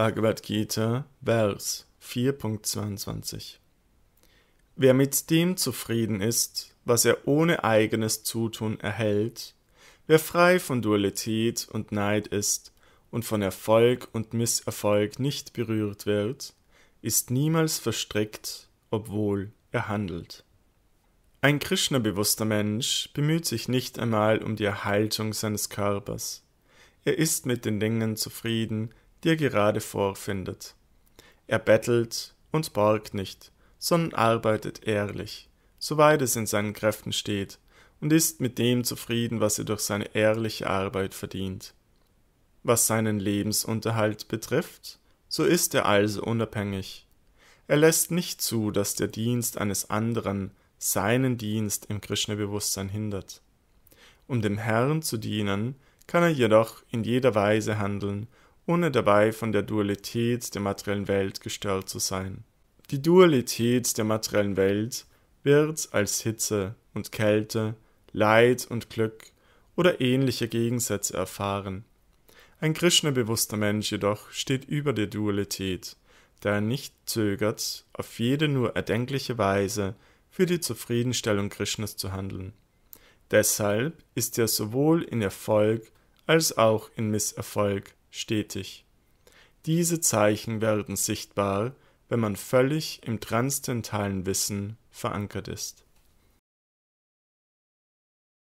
Bhagavad Gita, Vers 4.22 Wer mit dem zufrieden ist, was er ohne eigenes Zutun erhält, wer frei von Dualität und Neid ist und von Erfolg und Misserfolg nicht berührt wird, ist niemals verstrickt, obwohl er handelt. Ein Krishna-bewusster Mensch bemüht sich nicht einmal um die Erhaltung seines Körpers. Er ist mit den Dingen zufrieden, die er gerade vorfindet. Er bettelt und borgt nicht, sondern arbeitet ehrlich, soweit es in seinen Kräften steht, und ist mit dem zufrieden, was er durch seine ehrliche Arbeit verdient. Was seinen Lebensunterhalt betrifft, so ist er also unabhängig. Er lässt nicht zu, dass der Dienst eines anderen seinen Dienst im Krishna-Bewusstsein hindert. Um dem Herrn zu dienen, kann er jedoch in jeder Weise handeln ohne dabei von der Dualität der materiellen Welt gestört zu sein. Die Dualität der materiellen Welt wird als Hitze und Kälte, Leid und Glück oder ähnliche Gegensätze erfahren. Ein Krishna-bewusster Mensch jedoch steht über der Dualität, da er nicht zögert, auf jede nur erdenkliche Weise für die Zufriedenstellung Krishnas zu handeln. Deshalb ist er sowohl in Erfolg als auch in Misserfolg stetig. Diese Zeichen werden sichtbar, wenn man völlig im transzendentalen Wissen verankert ist